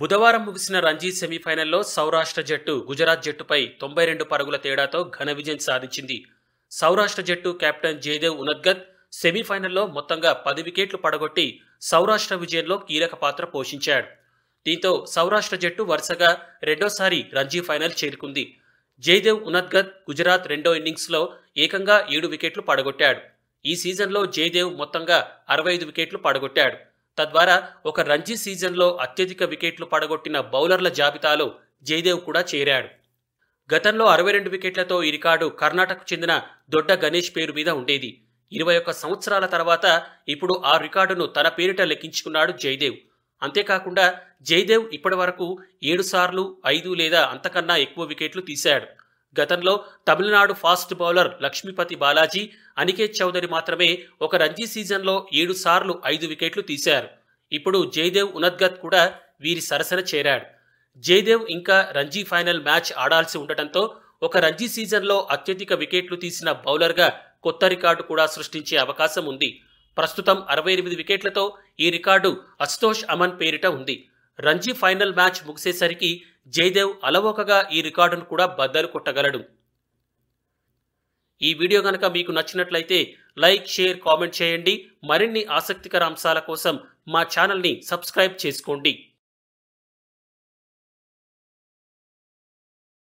బుధవారం ముగిసిన రంజీ సెమీఫైనల్లో సౌరాష్ట్ర జట్టు గుజరాత్ జట్టుపై తొంభై రెండు పరుగుల తేడాతో ఘన విజయం సాధించింది సౌరాష్ట్ర జట్టు కెప్టెన్ జయదేవ్ ఉనద్గత్ సెమీఫైనల్లో మొత్తంగా పది వికెట్లు పడగొట్టి సౌరాష్ట్ర విజయంలో కీలక పాత్ర పోషించాడు దీంతో సౌరాష్ట్ర జట్టు వరుసగా రెండోసారి రంజీ ఫైనల్ చేరుకుంది జయదేవ్ ఉనద్గత్ గుజరాత్ రెండో ఇన్నింగ్స్లో ఏకంగా ఏడు వికెట్లు పడగొట్టాడు ఈ సీజన్లో జయదేవ్ మొత్తంగా అరవై ఐదు వికెట్లు పడగొట్టాడు తద్వారా ఒక రంజీ సీజన్లో అత్యధిక వికెట్లు పడగొట్టిన బౌలర్ల జాబితాలో జయదేవ్ కూడా చేరాడు గతంలో అరవై రెండు వికెట్లతో ఈ రికార్డు కర్ణాటకకు చెందిన దొడ్డ గణేష్ పేరు మీద ఉండేది ఇరవై ఒక్క సంవత్సరాల తర్వాత ఇప్పుడు ఆ రికార్డును తన పేరిట లెక్కించుకున్నాడు జయదేవ్ అంతేకాకుండా జయదేవ్ ఇప్పటి వరకు ఏడుసార్లు ఐదు లేదా అంతకన్నా ఎక్కువ వికెట్లు తీశాడు గతంలో తమిళనాడు ఫాస్ట్ బౌలర్ లక్ష్మీపతి బాలాజీ అనికేత్ చౌదరి మాత్రమే ఒక రంజీ సీజన్లో ఏడు సార్లు ఐదు వికెట్లు తీశారు ఇప్పుడు జయదేవ్ ఉనద్గత్ కూడా వీరి సరసన చేరాడు జయదేవ్ ఇంకా రంజీ ఫైనల్ మ్యాచ్ ఆడాల్సి ఉండటంతో ఒక రంజీ సీజన్లో అత్యధిక వికెట్లు తీసిన బౌలర్గా కొత్త రికార్డు కూడా సృష్టించే అవకాశం ఉంది ప్రస్తుతం అరవై ఎనిమిది వికెట్లతో ఈ రికార్డు అస్తోష్ అమన్ పేరిట ఉంది రంజీ ఫైనల్ మ్యాచ్ ముగిసేసరికి జయదేవ్ అలవోకగా ఈ రికార్డును కూడా బద్దలు కొట్టగలడు ఈ వీడియో కనుక మీకు నచ్చినట్లయితే లైక్ షేర్ కామెంట్ చేయండి మరిన్ని ఆసక్తికర అంశాల కోసం మా ఛానల్ని సబ్స్క్రైబ్ చేసుకోండి